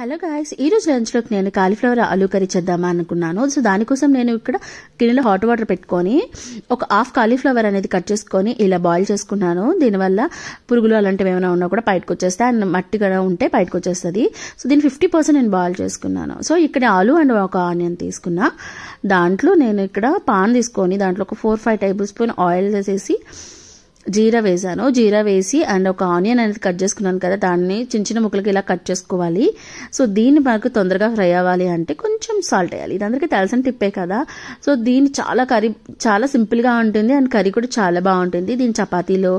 hello guys ఈ రోజు లంచ్లోకి నేను కాలీఫ్లవర్ ఆలూ కర్రీ చేద్దామా అనుకున్నాను సో దానికోసం నేను ఇక్కడ గిన్నెలో హాట్ వాటర్ పెట్టుకొని ఒక హాఫ్ కాలీఫ్లవర్ అనేది కట్ చేసుకొని ఇలా బాయిల్ చేసుకున్నాను దీనివల్ల పురుగులు అలాంటివి ఏమైనా ఉన్నా కూడా బయటకు వచ్చేస్తాయి అండ్ మట్టి కూడా ఉంటే బయటకు వచ్చేస్తుంది సో దీన్ని ఫిఫ్టీ పర్సెంట్ నేను బాయిల్ చేసుకున్నాను సో ఇక్కడ ఆలూ అండ్ ఒక ఆనియన్ తీసుకున్నా దాంట్లో నేను ఇక్కడ పాన్ తీసుకొని దాంట్లో ఒక four five tablespoon oil వేసేసి జీరా వేసాను జీరా వేసి అండ్ ఒక ఆనియన్ అనేది కట్ చేసుకున్నాను కదా దాన్ని చిన్న చిన్న ముక్కలకి ఇలా కట్ చేసుకోవాలి సో దీన్ని మనకు తొందరగా ఫ్రై అవ్వాలి అంటే కొంచెం సాల్ట్ వేయాలి ఇది అందరికీ తెలిసిన టిప్పే కదా సో దీన్ని చాలా కర్రీ చాలా సింపుల్గా ఉంటుంది అండ్ కర్రీ కూడా చాలా బాగుంటుంది దీని చపాతీలో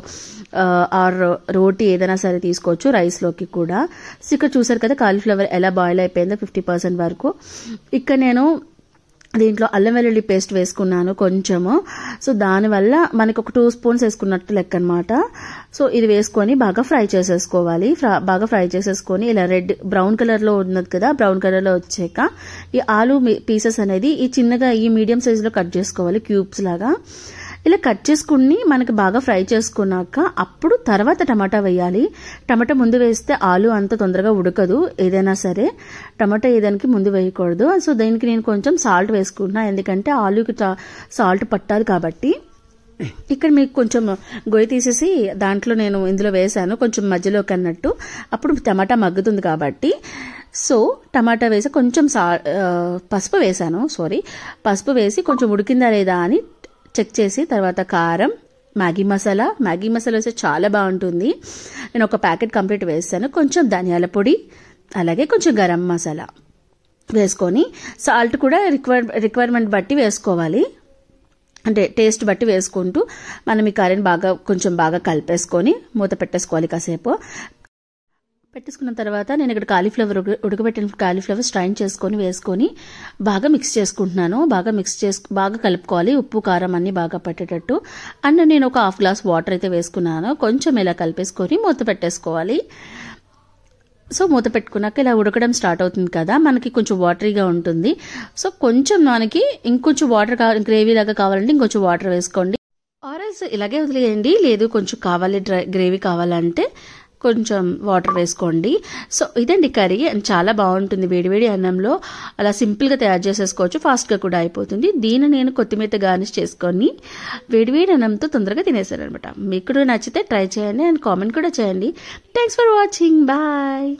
ఆర్ రోటీ ఏదైనా సరే తీసుకోవచ్చు రైస్లోకి కూడా సో ఇక్కడ చూసారు కదా కాలీఫ్లవర్ ఎలా బాయిల్ అయిపోయిందో ఫిఫ్టీ పర్సెంట్ వరకు ఇక్కడ నేను దీంట్లో అల్లం వెల్లుల్లి పేస్ట్ వేసుకున్నాను కొంచెము సో దానివల్ల మనకు ఒక టూ స్పూన్స్ వేసుకున్నట్టు లెక్క అనమాట సో ఇది వేసుకొని బాగా ఫ్రై చేసేసుకోవాలి బాగా ఫ్రై చేసేసుకొని ఇలా రెడ్ బ్రౌన్ కలర్లో ఉన్నది కదా బ్రౌన్ కలర్లో వచ్చాక ఈ ఆలు పీసెస్ అనేది ఈ చిన్నగా ఈ మీడియం సైజులో కట్ చేసుకోవాలి క్యూబ్స్ లాగా ఇలా కట్ చేసుకుని మనకి బాగా ఫ్రై చేసుకున్నాక అప్పుడు తర్వాత టమాటా వేయాలి టమాటా ముందు వేస్తే ఆలు అంత తొందరగా ఉడకదు ఏదైనా సరే టమాటా ఏదానికి ముందు వేయకూడదు సో దీనికి నేను కొంచెం సాల్ట్ వేసుకుంటున్నా ఎందుకంటే ఆలుకి సాల్ట్ పట్టాలి కాబట్టి ఇక్కడ మీకు కొంచెం గొయ్యి తీసేసి దాంట్లో నేను ఇందులో వేశాను కొంచెం మధ్యలోకి అన్నట్టు అప్పుడు టమాటా మగ్గుతుంది కాబట్టి సో టమాటా వేసి కొంచెం సా పసుపు వేశాను సారీ పసుపు వేసి కొంచెం ఉడికిందా లేదా అని చెక్ చేసి తర్వాత కారం మ్యాగీ మసాలా మ్యాగీ మసాలా వస్తే చాలా బాగుంటుంది నేను ఒక ప్యాకెట్ కంప్లీట్ వేస్తాను కొంచెం ధనియాల పొడి అలాగే కొంచెం గరం మసాలా వేసుకొని సాల్ట్ కూడా రిక్వైర్ రిక్వైర్మెంట్ బట్టి వేసుకోవాలి అంటే టేస్ట్ బట్టి వేసుకుంటూ మనం ఈ కర్రీని బాగా కొంచెం బాగా కలిపేసుకొని మూత పెట్టేసుకోవాలి కాసేపు పెట్టేసుకున్న తర్వాత నేను ఇక్కడ కాలీఫ్లవర్ ఉడకబెట్టిన కాలీఫ్లవర్ స్ట్రైన్ చేసుకొని వేసుకొని బాగా మిక్స్ చేసుకుంటున్నాను బాగా మిక్స్ చేసు బాగా కలుపుకోవాలి ఉప్పు కారం అన్నీ బాగా పట్టేటట్టు అండ్ నేను ఒక హాఫ్ గ్లాస్ వాటర్ అయితే వేసుకున్నాను కొంచెం ఇలా కలిపేసుకొని మూత పెట్టేసుకోవాలి సో మూత పెట్టుకున్నాక ఇలా ఉడకడం స్టార్ట్ అవుతుంది కదా మనకి కొంచెం వాటరీగా ఉంటుంది సో కొంచెం మనకి ఇంకొంచెం వాటర్ కావాలి గ్రేవీ లాగా కావాలంటే ఇంకొంచెం వాటర్ వేసుకోండి ఆర్ఎస్ ఇలాగే వదిలేయండి లేదు కొంచెం కావాలి డ్రై గ్రేవీ కావాలంటే కొంచెం వాటర్ వేసుకోండి సో ఇదండి కర్రీ అండ్ చాలా బాగుంటుంది వేడివేడి అన్నంలో అలా సింపుల్గా తయారు చేసేసుకోవచ్చు ఫాస్ట్గా కూడా అయిపోతుంది దీన్ని నేను కొత్తిమీర గార్నిష్ చేసుకొని వేడివేడి అన్నంతో తొందరగా తినేసాను అనమాట మీకు నచ్చితే ట్రై చేయండి అండ్ కామెంట్ కూడా చేయండి థ్యాంక్స్ ఫర్ వాచింగ్ బాయ్